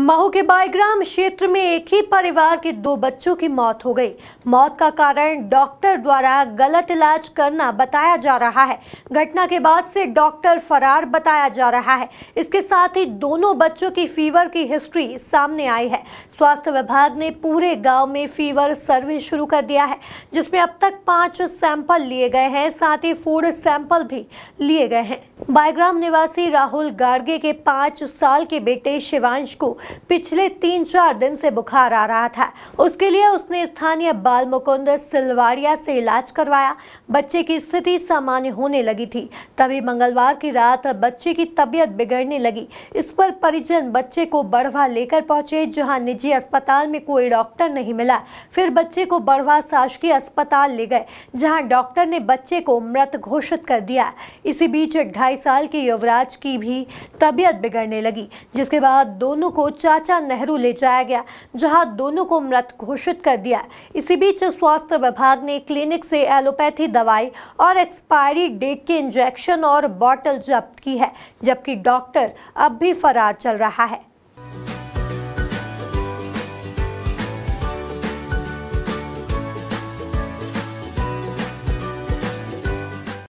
महू के बाईग्राम क्षेत्र में एक ही परिवार के दो बच्चों की मौत हो गई मौत का कारण डॉक्टर द्वारा गलत इलाज करना बताया जा रहा है घटना के बाद से डॉक्टर फरार बताया जा रहा है इसके साथ ही दोनों बच्चों की फीवर की हिस्ट्री सामने आई है स्वास्थ्य विभाग ने पूरे गांव में फीवर सर्वे शुरू कर दिया है जिसमें अब तक पाँच सैंपल लिए गए हैं साथ ही फूड सैंपल भी लिए गए हैं बाईग्राम निवासी राहुल गार्गे के पाँच साल के बेटे शिवांश को पिछले तीन चार दिन से बुखार आ रहा था उसके लिए उसने स्थानीय बाल मुकुंद सिलवाड़िया से इलाज करवाया बच्चे की स्थिति सामान्य होने लगी थी तभी मंगलवार की रात बच्चे की तबीयत बिगड़ने लगी इस पर परिजन बच्चे को बढ़वा लेकर पहुंचे जहां निजी अस्पताल में कोई डॉक्टर नहीं मिला फिर बच्चे को बढ़वा शासकीय अस्पताल ले गए जहाँ डॉक्टर ने बच्चे को मृत घोषित कर दिया इसी बीच ढाई साल के युवराज की भी तबीयत बिगड़ने लगी जिसके बाद दोनों को चाचा नेहरू ले जाया गया जहां दोनों को मृत घोषित कर दिया इसी बीच स्वास्थ्य विभाग ने क्लिनिक से एलोपैथी दवाई और एक्सपायरी डेट के इंजेक्शन और बॉटल जब्त की है जबकि डॉक्टर अब भी फरार चल रहा है